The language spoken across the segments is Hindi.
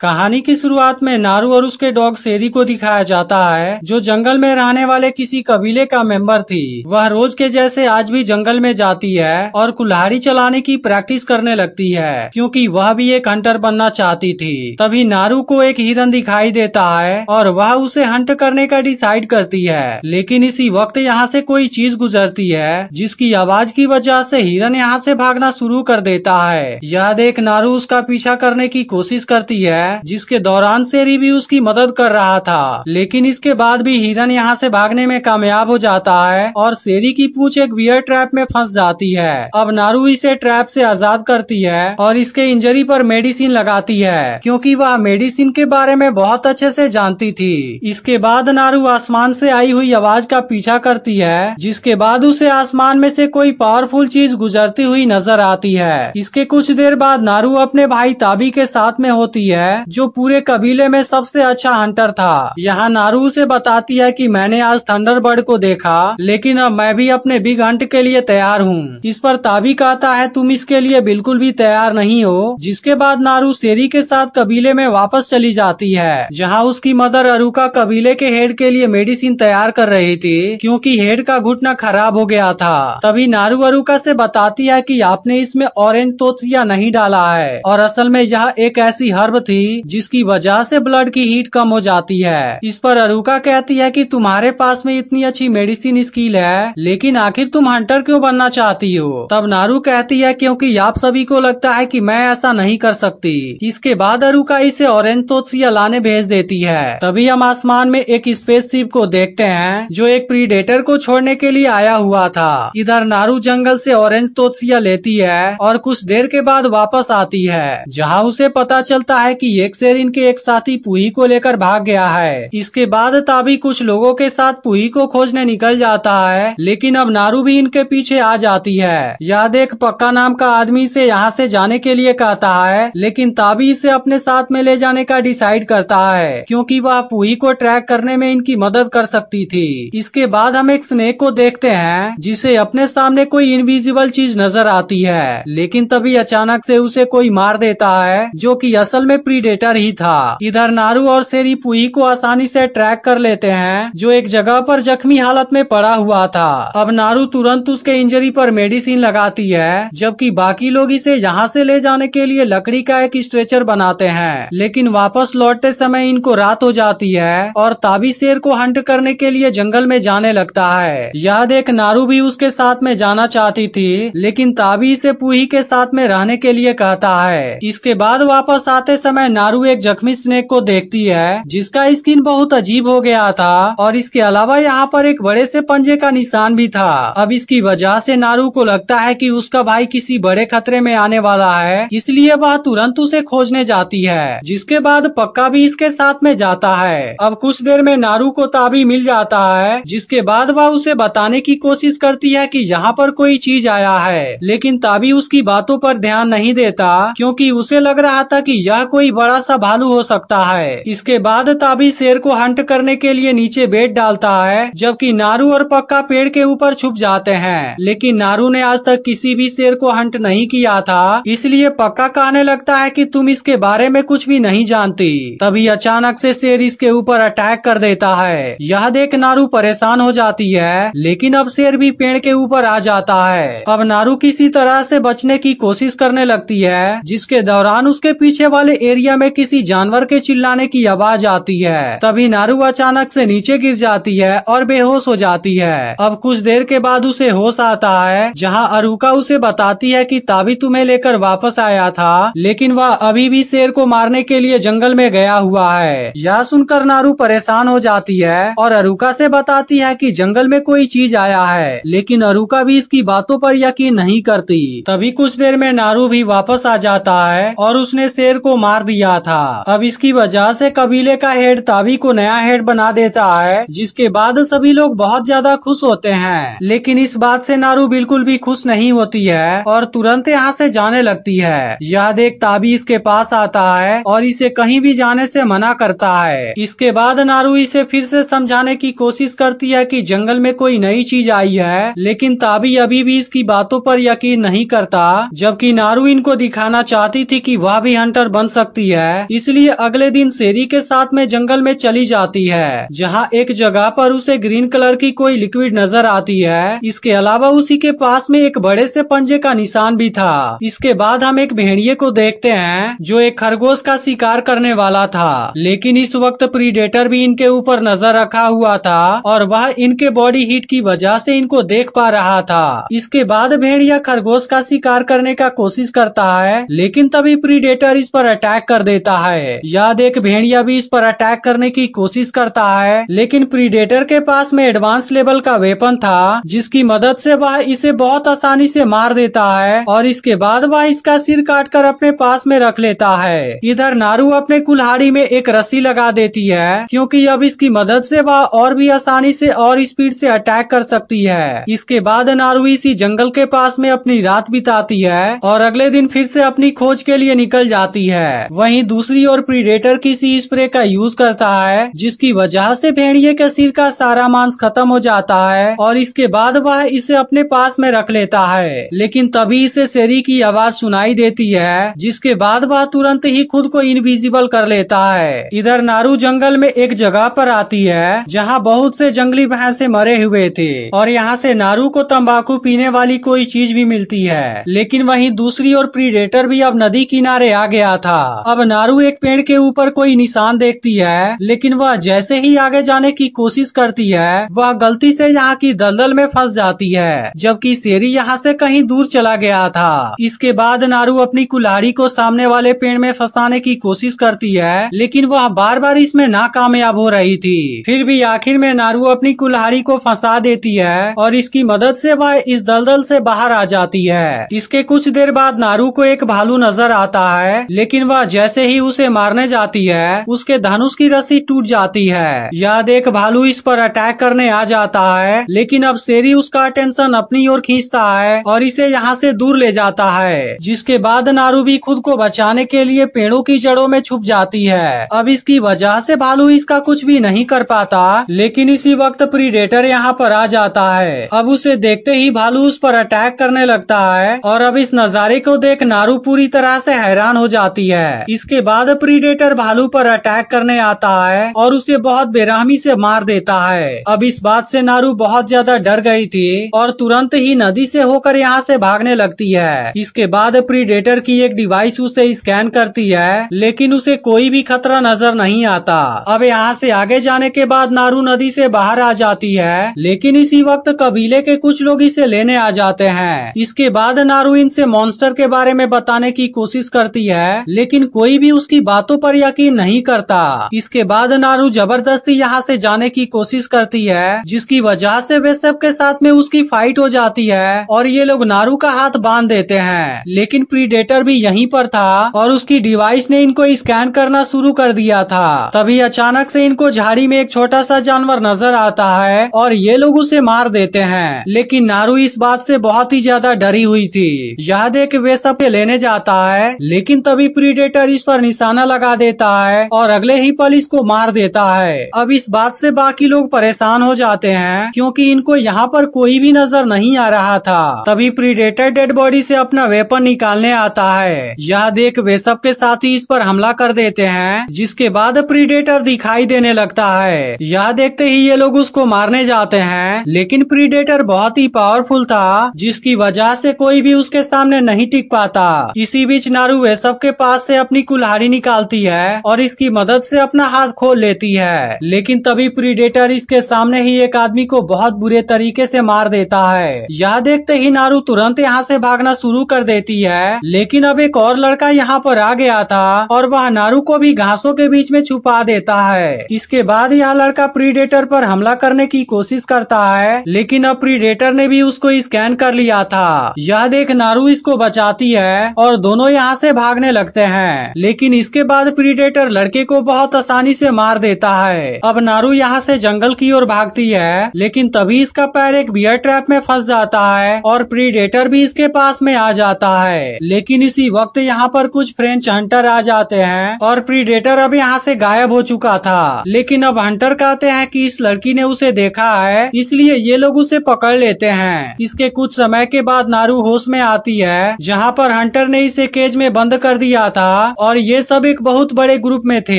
कहानी की शुरुआत में नारू और उसके डॉग शेरी को दिखाया जाता है जो जंगल में रहने वाले किसी कबीले का मेंबर थी वह रोज के जैसे आज भी जंगल में जाती है और कुल्हाड़ी चलाने की प्रैक्टिस करने लगती है क्योंकि वह भी एक हंटर बनना चाहती थी तभी नारू को एक हिरन दिखाई देता है और वह उसे हंट करने का डिसाइड करती है लेकिन इसी वक्त यहाँ से कोई चीज गुजरती है जिसकी आवाज की वजह से हिरन यहाँ से भागना शुरू कर देता है यह देख नारू उसका पीछा करने की कोशिश करती है गया जिसके दौरान शेरी भी उसकी मदद कर रहा था लेकिन इसके बाद भी हिरन यहाँ से भागने में कामयाब हो जाता है और शेरी की पूछ एक बियर ट्रैप में फंस जाती है अब नारू इसे ट्रैप से आजाद करती है और इसके इंजरी पर मेडिसिन लगाती है क्योंकि वह मेडिसिन के बारे में बहुत अच्छे से जानती थी इसके बाद नारू आसमान से आई हुई आवाज का पीछा करती है जिसके बाद उसे आसमान में से कोई पावरफुल चीज गुजरती हुई नजर आती है इसके कुछ देर बाद नारू अपने भाई ताबी के साथ में होती है जो पूरे कबीले में सबसे अच्छा हंटर था यहाँ नारू से बताती है कि मैंने आज थंडरबर्ड को देखा लेकिन अब मैं भी अपने बिग हंट के लिए तैयार हूँ इस पर ताबी कहता है तुम इसके लिए बिल्कुल भी तैयार नहीं हो जिसके बाद नारू शेरी के साथ कबीले में वापस चली जाती है जहाँ उसकी मदर अरुका कबीले के हेड के लिए मेडिसिन तैयार कर रही थी क्यूँकी हेड का घुटना खराब हो गया था तभी नारू अरुका से बताती है की आपने इसमें ऑरेंज तो नहीं डाला है और असल में यह एक ऐसी हर्ब थी थी जिसकी वजह से ब्लड की हीट कम हो जाती है इस पर अरुका कहती है कि तुम्हारे पास में इतनी अच्छी मेडिसिन स्किल है लेकिन आखिर तुम हंटर क्यों बनना चाहती हो तब नारू कहती है क्योंकि आप सभी को लगता है कि मैं ऐसा नहीं कर सकती इसके बाद अरुका इसे ऑरेंज तो लाने भेज देती है तभी हम आसमान में एक स्पेस शिप को देखते हैं जो एक प्रीडेटर को छोड़ने के लिए आया हुआ था इधर नारू जंगल से ऑरेंज तो लेती है और कुछ देर के बाद वापस आती है जहाँ उसे पता चलता है की एक शेर इनके एक साथी पुही को लेकर भाग गया है इसके बाद ताबी कुछ लोगों के साथ पुही को खोजने निकल जाता है लेकिन अब नारू भी इनके पीछे आ जाती है याद एक पक्का नाम का आदमी इसे यहाँ से जाने के लिए कहता है लेकिन ताबी इसे अपने साथ में ले जाने का डिसाइड करता है क्यूँकी वह पुही को ट्रैक करने में इनकी मदद कर सकती थी इसके बाद हम एक स्नेक को देखते हैं जिसे अपने सामने कोई इनविजिबल चीज नजर आती है लेकिन तभी अचानक से उसे कोई मार देता है जो कि असल में प्री प्रीडेटर ही था इधर नारू और शेरी पुही को आसानी से ट्रैक कर लेते हैं जो एक जगह पर जख्मी हालत में पड़ा हुआ था अब नारू तुरंत उसके इंजरी पर मेडिसिन लगाती है जबकि बाकी लोग इसे यहाँ से ले जाने के लिए लकड़ी का एक स्ट्रेचर बनाते हैं लेकिन वापस लौटते समय इनको रात हो जाती है और ताबी शेर को हंट करने के लिए जंगल में जाने लगता है यह देख नारू भी उसके साथ में जाना चाहती थी लेकिन ताबी इसे पुही के साथ में रहने के लिए कहता है इसके बाद वापस आते समय नारू एक जख्मी स्नेक को देखती है जिसका स्किन बहुत अजीब हो गया था और इसके अलावा यहाँ पर एक बड़े से पंजे का निशान भी था अब इसकी वजह से नारू को लगता है कि उसका भाई किसी बड़े खतरे में आने वाला है इसलिए वह तुरंत उसे खोजने जाती है जिसके बाद पक्का भी इसके साथ में जाता है अब कुछ देर में नारू को ताबी मिल जाता है जिसके बाद वह उसे बताने की कोशिश करती है कि यहाँ पर कोई चीज आया है लेकिन ताबी उसकी बातों पर ध्यान नहीं देता क्योंकि उसे लग रहा था कि यह कोई बड़ा बड़ा सा भालू हो सकता है इसके बाद ताबी शेर को हंट करने के लिए नीचे बेट डालता है जबकि नारू और पक्का पेड़ के ऊपर छुप जाते हैं लेकिन नारू ने आज तक किसी भी शेर को हंट नहीं किया था इसलिए पक्का कहने लगता है की तुम इसके बारे में कुछ भी नहीं जानती तभी अचानक ऐसी शेर इसके ऊपर अटैक कर देता है यह देख नारू परेशान हो जाती है लेकिन अब शेर भी पेड़ के ऊपर आ जाता है अब नारू किसी तरह से बचने की कोशिश करने लगती है जिसके दौरान उसके पीछे वाले एरिया एरिया में किसी जानवर के चिल्लाने की आवाज आती है तभी नारू अचानक से नीचे गिर जाती है और बेहोश हो जाती है अब कुछ देर के बाद उसे होश आता है जहाँ अरुका उसे बताती है की ताबी तुम्हें लेकर वापस आया था लेकिन वह अभी भी शेर को मारने के लिए जंगल में गया हुआ है यह सुनकर नारू परेशान हो जाती है और अरुका से बताती है कि जंगल में कोई चीज आया है लेकिन अरुका भी इसकी बातों पर यकीन नहीं करती तभी कुछ देर में नारू भी वापस आ जाता है और उसने शेर को मार दिया लिया था अब इसकी वजह से कबीले का हेड ताबी को नया हेड बना देता है जिसके बाद सभी लोग बहुत ज्यादा खुश होते हैं लेकिन इस बात से नारू बिल्कुल भी खुश नहीं होती है और तुरंत यहाँ से जाने लगती है यह देख ताबी इसके पास आता है और इसे कहीं भी जाने से मना करता है इसके बाद नारू इसे फिर से समझाने की कोशिश करती है कि जंगल में कोई नई चीज आई है लेकिन ताबी अभी भी इसकी बातों पर यकीन नहीं करता जबकि नारू इनको दिखाना चाहती थी कि वह भी हंटर बन सकती होती है इसलिए अगले दिन शेरी के साथ में जंगल में चली जाती है जहाँ एक जगह पर उसे ग्रीन कलर की कोई लिक्विड नजर आती है इसके अलावा उसी के पास में एक बड़े से पंजे का निशान भी था इसके बाद हम एक भेड़िए को देखते हैं जो एक खरगोश का शिकार करने वाला था लेकिन इस वक्त प्रीडेटर भी इनके ऊपर नजर रखा हुआ था और वह इनके बॉडी हीट की वजह से इनको देख पा रहा था इसके बाद भेड़िया खरगोश का शिकार करने का कोशिश करता है लेकिन तभी प्रीडेटर इस पर अटैक कर कर देता है याद एक भेड़िया भी इस पर अटैक करने की कोशिश करता है लेकिन प्रीडेटर के पास में एडवांस लेवल का वेपन था जिसकी मदद से वह इसे बहुत आसानी से मार देता है और इसके बाद वह इसका सिर काट कर अपने पास में रख लेता है इधर नारू अपने कुल्हाड़ी में एक रस्सी लगा देती है क्योंकि अब इसकी मदद से वह और भी आसानी से और स्पीड से अटैक कर सकती है इसके बाद नारू इसी जंगल के पास में अपनी रात बिताती है और अगले दिन फिर से अपनी खोज के लिए निकल जाती है वह वहीं दूसरी ओर प्रीडेटर किसी स्प्रे का यूज करता है जिसकी वजह से भेड़िए के सिर का सारा मांस खत्म हो जाता है और इसके बाद वह इसे अपने पास में रख लेता है लेकिन तभी इसे शेरी की आवाज सुनाई देती है जिसके बाद वह तुरंत ही खुद को इनविजिबल कर लेता है इधर नारू जंगल में एक जगह पर आती है जहाँ बहुत से जंगली भैंसे मरे हुए थे और यहाँ से नारू को तम्बाकू पीने वाली कोई चीज भी मिलती है लेकिन वही दूसरी ओर प्रीडेटर भी अब नदी किनारे आ गया था अब नारू एक पेड़ के ऊपर कोई निशान देखती है लेकिन वह जैसे ही आगे जाने की कोशिश करती है वह गलती से यहाँ की दलदल में फंस जाती है जबकि शेरी यहाँ से कहीं दूर चला गया था इसके बाद नारू अपनी कुल्हाड़ी को सामने वाले पेड़ में फंसाने की कोशिश करती है लेकिन वह बार बार इसमें नाकामयाब हो रही थी फिर भी आखिर में नारू अपनी कुल्हाड़ी को फंसा देती है और इसकी मदद से वह इस दलदल से बाहर आ जाती है इसके कुछ देर बाद नारू को एक भालू नजर आता है लेकिन वह जैसे जैसे ही उसे मारने जाती है उसके धनुष की रस्सी टूट जाती है यह देख भालू इस पर अटैक करने आ जाता है लेकिन अब शेरी उसका अटेंशन अपनी ओर खींचता है और इसे यहाँ से दूर ले जाता है जिसके बाद नारू भी खुद को बचाने के लिए पेड़ों की जड़ों में छुप जाती है अब इसकी वजह से भालू इसका कुछ भी नहीं कर पाता लेकिन इसी वक्त प्रीडेटर यहाँ पर आ जाता है अब उसे देखते ही भालू उस पर अटैक करने लगता है और अब इस नजारे को देख नारू पूरी तरह से हैरान हो जाती है इसके बाद प्रीडेटर भालू पर अटैक करने आता है और उसे बहुत बेरहमी से मार देता है अब इस बात से नारू बहुत ज्यादा डर गई थी और तुरंत ही नदी से होकर यहाँ से भागने लगती है इसके बाद प्रीडेटर की एक डिवाइस उसे स्कैन करती है लेकिन उसे कोई भी खतरा नजर नहीं आता अब यहाँ से आगे जाने के बाद नारू नदी से बाहर आ जाती है लेकिन इसी वक्त कबीले के कुछ लोग इसे लेने आ जाते हैं इसके बाद नारू इनसे मॉन्स्टर के बारे में बताने की कोशिश करती है लेकिन कोई भी उसकी बातों पर यकीन नहीं करता इसके बाद नारू जबरदस्ती यहाँ से जाने की कोशिश करती है जिसकी वजह से वे के साथ में उसकी फाइट हो जाती है और ये लोग नारू का हाथ बांध देते हैं लेकिन प्रीडेटर भी यहीं पर था और उसकी डिवाइस ने इनको स्कैन करना शुरू कर दिया था तभी अचानक से इनको झाड़ी में एक छोटा सा जानवर नजर आता है और ये लोग उसे मार देते हैं लेकिन नारू इस बात से बहुत ही ज्यादा डरी हुई थी यह देख वे सब लेने जाता है लेकिन तभी प्रीडेटर कर इस पर निशाना लगा देता है और अगले ही पल इसको मार देता है अब इस बात से बाकी लोग परेशान हो जाते हैं क्योंकि इनको यहाँ पर कोई भी नजर नहीं आ रहा था तभी प्रीडेटर डेड बॉडी से अपना वेपन निकालने आता है यह देख वे साथ ही इस पर हमला कर देते हैं जिसके बाद प्रीडेटर दिखाई देने लगता है यह देखते ही ये लोग उसको मारने जाते हैं लेकिन प्रीडेटर बहुत ही पावरफुल था जिसकी वजह से कोई भी उसके सामने नहीं टिक पाता इसी बीच नारू वे के पास से अपनी अपनी कुल्हाड़ी निकालती है और इसकी मदद से अपना हाथ खोल लेती है लेकिन तभी प्रीडेटर इसके सामने ही एक आदमी को बहुत बुरे तरीके से मार देता है यह देखते ही नारू तुरंत यहाँ से भागना शुरू कर देती है लेकिन अब एक और लड़का यहाँ पर आ गया था और वह नारू को भी घासों के बीच में छुपा देता है इसके बाद यह लड़का प्रीडेटर पर हमला करने की कोशिश करता है लेकिन अब प्रीडेटर ने भी उसको स्कैन कर लिया था यह देख नारू इसको बचाती है और दोनों यहाँ से भागने लगते हैं लेकिन इसके बाद प्रीडेटर लड़के को बहुत आसानी से मार देता है अब नारू यहाँ से जंगल की ओर भागती है लेकिन तभी इसका पैर एक बियर ट्रैप में फंस जाता है और प्रीडेटर भी इसके पास में आ जाता है लेकिन इसी वक्त यहाँ पर कुछ फ्रेंच हंटर आ जाते हैं और प्रीडेटर अब यहाँ से गायब हो चुका था लेकिन अब हंटर कहते हैं कि इस लड़की ने उसे देखा है इसलिए ये लोग उसे पकड़ लेते हैं इसके कुछ समय के बाद नारू होश में आती है जहाँ पर हंटर ने इसे केज में बंद कर दिया था और ये सब एक बहुत बड़े ग्रुप में थे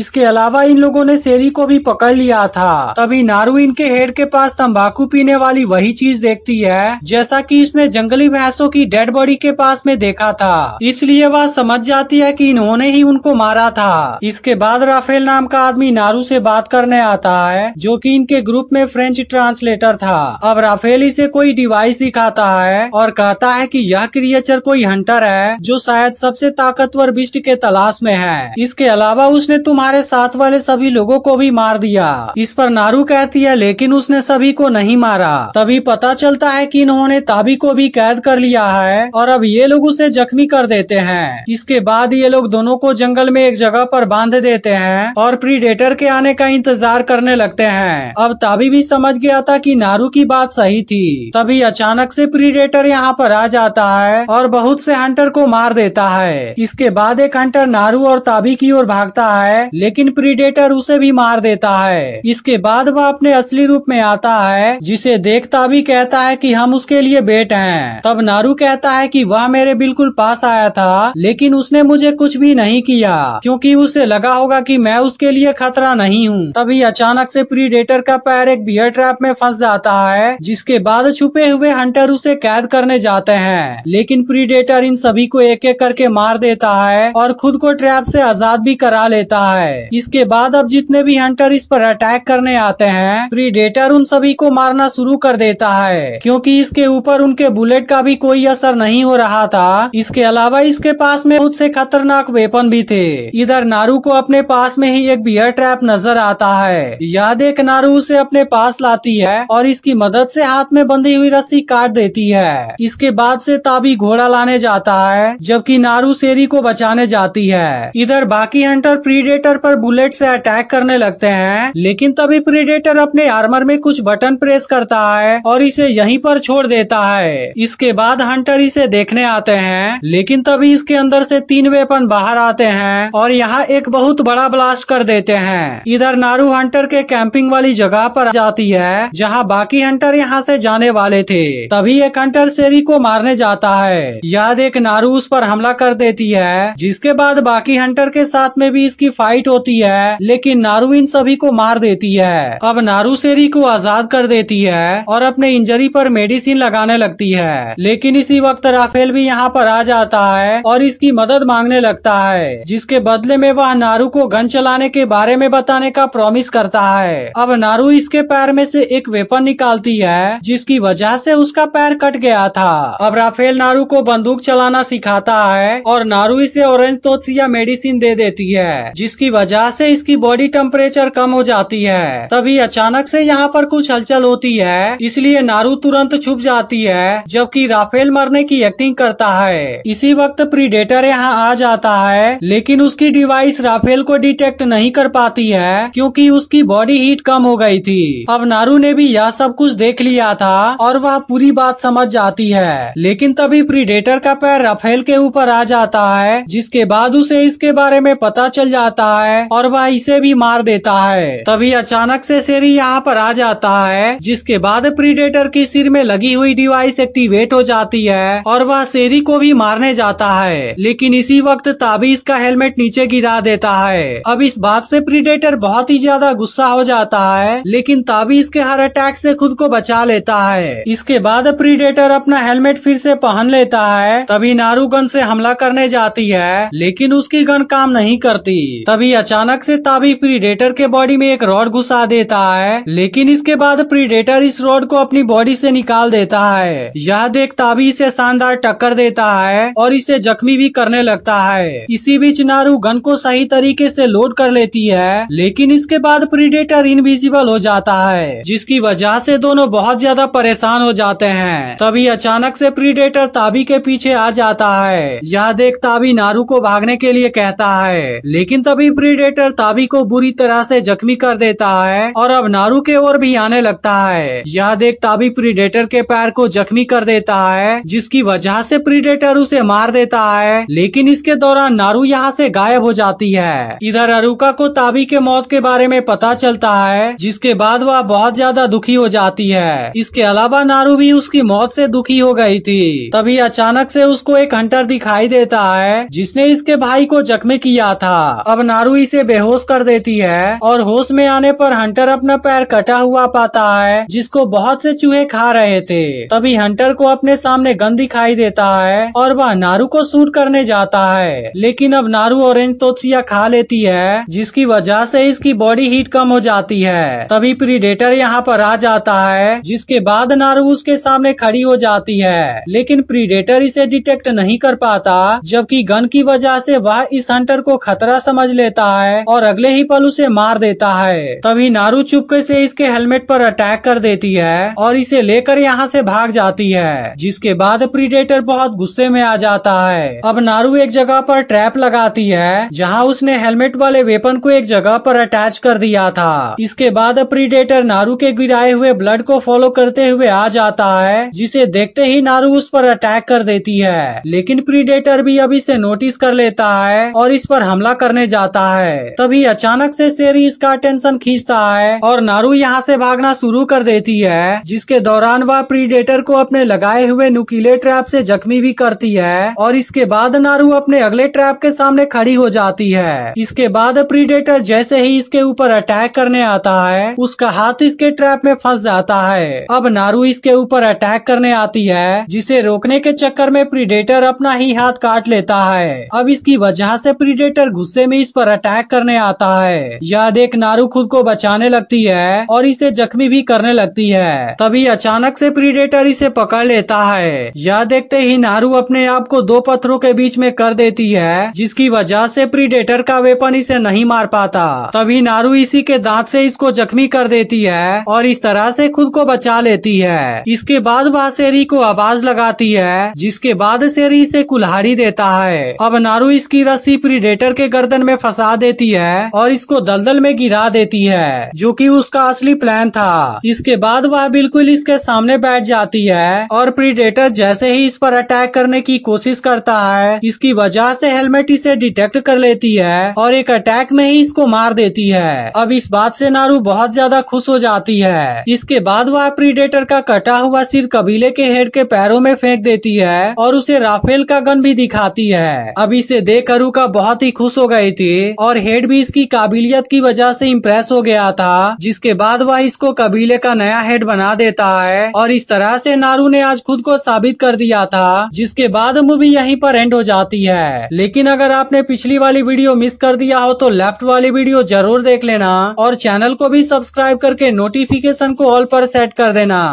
इसके अलावा इन लोगों ने शेरी को भी पकड़ लिया था तभी नारू इनके हेड के पास तंबाकू पीने वाली वही चीज देखती है जैसा कि इसने जंगली भैंसों की डेड बॉडी के पास में देखा था इसलिए वह समझ जाती है कि इन्होंने ही उनको मारा था इसके बाद राफेल नाम का आदमी नारू से बात करने आता है जो कि इनके ग्रुप में फ्रेंच ट्रांसलेटर था अब राफेल इसे कोई डिवाइस दिखाता है और कहता है कि यह क्रिएचर कोई हंटर है जो शायद सबसे ताकतवर बिस्ट के के तलाश में है इसके अलावा उसने तुम्हारे साथ वाले सभी लोगों को भी मार दिया इस पर नारू कहती है लेकिन उसने सभी को नहीं मारा तभी पता चलता है की इन्होंने ताबी को भी कैद कर लिया है और अब ये लोग उसे जख्मी कर देते हैं इसके बाद ये लोग दोनों को जंगल में एक जगह पर बांध देते हैं और प्रीडेटर के आने का इंतजार करने लगते हैं अब ताबी भी समझ गया था कि नारू की बात सही थी तभी अचानक से प्रीडेटर यहाँ पर आ जाता है और बहुत से हंटर को मार देता है इसके बाद एक हंटर नारू और ताबी की ओर भागता है लेकिन प्रीडेटर उसे भी मार देता है इसके बाद वह अपने असली रूप में आता है जिसे देख ताबी कहता है कि हम उसके लिए बेट हैं तब नारू कहता है कि वह मेरे बिल्कुल पास आया था लेकिन उसने मुझे कुछ भी नहीं किया क्यूँकी उसे लगा होगा की मैं उसके लिए खतरा नहीं हूँ तभी अचानक से प्रीडेटर का पैर एक बियर ट्रैप में फंस जाता है जिसके बाद छुपे हुए हंटर उसे कैद करने जाते हैं लेकिन प्रीडेटर इन सभी को एक एक करके मार देता है और और खुद को ट्रैप से आजाद भी करा लेता है इसके बाद अब जितने भी हंटर इस पर अटैक करने आते हैं प्रीडेटर उन सभी को मारना शुरू कर देता है क्योंकि इसके ऊपर उनके बुलेट का भी कोई असर नहीं हो रहा था इसके अलावा इसके पास में खुद से खतरनाक वेपन भी थे इधर नारू को अपने पास में ही एक बियर ट्रैप नजर आता है यह देख नारू उसे अपने पास लाती है और इसकी मदद से हाथ में बंधी हुई रस्सी काट देती है इसके बाद से ताबी घोड़ा लाने जाता है जबकि नारू शेरी को बचाने जाता जाती है इधर बाकी हंटर प्रीडेटर पर बुलेट से अटैक करने लगते हैं लेकिन तभी प्रीडेटर अपने आर्मर में कुछ बटन प्रेस करता है और इसे यहीं पर छोड़ देता है इसके बाद हंटर इसे देखने आते हैं लेकिन तभी इसके अंदर से तीन वेपन बाहर आते हैं और यहाँ एक बहुत बड़ा ब्लास्ट कर देते हैं इधर नारू हंटर के कैंपिंग वाली जगह पर जाती है जहाँ बाकी हंटर यहाँ से जाने वाले थे तभी एक हंटर शेरी को मारने जाता है याद एक नारू उस पर हमला कर देती है जिस इसके बाद बाकी हंटर के साथ में भी इसकी फाइट होती है लेकिन नारू इन सभी को मार देती है अब नारू सेरी को आजाद कर देती है और अपने इंजरी पर मेडिसिन लगाने लगती है लेकिन इसी वक्त राफेल भी यहाँ पर आ जाता है और इसकी मदद मांगने लगता है जिसके बदले में वह नारू को गन चलाने के बारे में बताने का प्रॉमिस करता है अब नारू इसके पैर में से एक वेपन निकालती है जिसकी वजह से उसका पैर कट गया था अब राफेल नारू को बंदूक चलाना सिखाता है और नारू इसे ऑरेंज पेंटोत्स या मेडिसिन दे देती है जिसकी वजह से इसकी बॉडी टेम्परेचर कम हो जाती है तभी अचानक से यहाँ पर कुछ हलचल होती है इसलिए नारू तुरंत छुप जाती है जबकि राफेल मरने की एक्टिंग करता है इसी वक्त प्रीडेटर यहाँ आ जाता है लेकिन उसकी डिवाइस राफेल को डिटेक्ट नहीं कर पाती है क्योंकि उसकी बॉडी हीट कम हो गई थी अब नारू ने भी यह सब कुछ देख लिया था और वह पूरी बात समझ जाती है लेकिन तभी प्रीडेटर का पैर राफेल के ऊपर आ जाता है जिसके के बाद उसे इसके बारे में पता चल जाता है और वह इसे भी मार देता है तभी अचानक से शेरी यहाँ पर आ जाता है जिसके बाद प्रीडेटर की सिर में लगी हुई डिवाइस एक्टिवेट हो जाती है और वह शेरी को भी मारने जाता है लेकिन इसी वक्त ताबी इसका हेलमेट नीचे गिरा देता है अब इस बात से प्रीडेटर बहुत ही ज्यादा गुस्सा हो जाता है लेकिन ताबी इसके हर अटैक से खुद को बचा लेता है इसके बाद प्रीडेटर अपना हेलमेट फिर से पहन लेता है तभी नारूगन से हमला करने जाती है लेकिन उसकी गन काम नहीं करती तभी अचानक से ताबी प्रीडेटर के बॉडी में एक रॉड घुसा देता है लेकिन इसके बाद प्रीडेटर इस रॉड को अपनी बॉडी से निकाल देता है यह देख ताबी इसे शानदार टक्कर देता है और इसे जख्मी भी करने लगता है इसी बीच नारू गन को सही तरीके से लोड कर लेती है लेकिन इसके बाद प्रीडेटर इनविजिबल हो जाता है जिसकी वजह से दोनों बहुत ज्यादा परेशान हो जाते हैं तभी अचानक से प्रीडेटर ताबी के पीछे आ जाता है यह देख ताबी नारू को भागने के लिए कहता है लेकिन तभी प्रीडेटर ताबी को बुरी तरह से जख्मी कर देता है और अब नारू के ओर भी आने लगता है यह देख ताबी प्रीडेटर के पैर को जख्मी कर देता है जिसकी वजह से प्रीडेटर उसे मार देता है लेकिन इसके दौरान नारू यहाँ से गायब हो जाती है इधर अरुका को ताबी के मौत के बारे में पता चलता है जिसके बाद वह बहुत ज्यादा दुखी हो जाती है इसके अलावा नारू भी उसकी मौत से दुखी हो गई थी तभी अचानक से उसको एक हंटर दिखाई देता है जिसने इसके भाई को जख्मी किया था अब नारू इसे बेहोश कर देती है और होश में आने पर हंटर अपना पैर कटा हुआ पाता है जिसको बहुत से चूहे खा रहे थे तभी हंटर को अपने सामने गन दिखाई देता है और वह नारू को शूट करने जाता है लेकिन अब नारू ऑरेंज तो खा लेती है जिसकी वजह से इसकी बॉडी हीट कम हो जाती है तभी प्रीडेटर यहाँ पर आ जाता है जिसके बाद नारू उसके सामने खड़ी हो जाती है लेकिन प्रीडेटर इसे डिटेक्ट नहीं कर पाता जबकि गन की वजह वजह से वह इस हंटर को खतरा समझ लेता है और अगले ही पल उसे मार देता है तभी नारू चुपके से इसके हेलमेट पर अटैक कर देती है और इसे लेकर यहाँ से भाग जाती है जिसके बाद प्रीडेटर बहुत गुस्से में आ जाता है अब नारू एक जगह पर ट्रैप लगाती है जहाँ उसने हेलमेट वाले वेपन को एक जगह पर अटैच कर दिया था इसके बाद प्रीडेटर नारू के गिराए हुए ब्लड को फॉलो करते हुए आ जाता है जिसे देखते ही नारू उस पर अटैक कर देती है लेकिन प्रीडेटर भी अभी से नोटिस कर कर लेता है और इस पर हमला करने जाता है तभी अचानक से शेरी इसका टेंशन खींचता है और नारू यहाँ से भागना शुरू कर देती है जिसके दौरान वह प्रीडेटर को अपने लगाए हुए नुकीले ट्रैप से जख्मी भी करती है और इसके बाद नारू अपने अगले ट्रैप के सामने खड़ी हो जाती है इसके बाद प्रीडेटर जैसे ही इसके ऊपर अटैक करने आता है उसका हाथ इसके ट्रैप में फंस जाता है अब नारू इसके ऊपर अटैक करने आती है जिसे रोकने के चक्कर में प्रीडेटर अपना ही हाथ काट लेता है अब इसकी वजह से प्रीडेटर गुस्से में इस पर अटैक करने आता है यह देख नारू खुद को बचाने लगती है और इसे जख्मी भी करने लगती है तभी अचानक से प्रीडेटर इसे पकड़ लेता है यह देखते ही नारू अपने आप को दो पत्थरों के बीच में कर देती है जिसकी वजह से प्रीडेटर का वेपन इसे नहीं मार पाता तभी नारू इसी के दांत से इसको जख्मी कर देती है और इस तरह से खुद को बचा लेती है इसके बाद वह शेरी को आवाज लगाती है जिसके बाद शेरी इसे कुल्हाड़ी देता है अब नारू इसकी रस्सी प्रीडेटर के गर्दन में फंसा देती है और इसको दलदल में गिरा देती है जो कि उसका असली प्लान था इसके बाद वह बिल्कुल इसके सामने बैठ जाती है और प्रीडेटर जैसे ही इस पर अटैक करने की कोशिश करता है इसकी वजह से हेलमेट इसे डिटेक्ट कर लेती है और एक अटैक में ही इसको मार देती है अब इस बात से नारू बहुत ज्यादा खुश हो जाती है इसके बाद वह प्रीडेटर का कटा हुआ सिर कबीले के हेड के पैरों में फेंक देती है और उसे राफेल का गन भी दिखाती है अब अब इसे देख अरुका बहुत ही खुश हो गए थी और हेड भी इसकी काबिलियत की वजह से इम्प्रेस हो गया था जिसके बाद वह इसको कबीले का नया हेड बना देता है और इस तरह से नारू ने आज खुद को साबित कर दिया था जिसके बाद मूवी यहीं पर एंड हो जाती है लेकिन अगर आपने पिछली वाली वीडियो मिस कर दिया हो तो लेफ्ट वाली वीडियो जरूर देख लेना और चैनल को भी सब्सक्राइब करके नोटिफिकेशन को ऑल पर सेट कर देना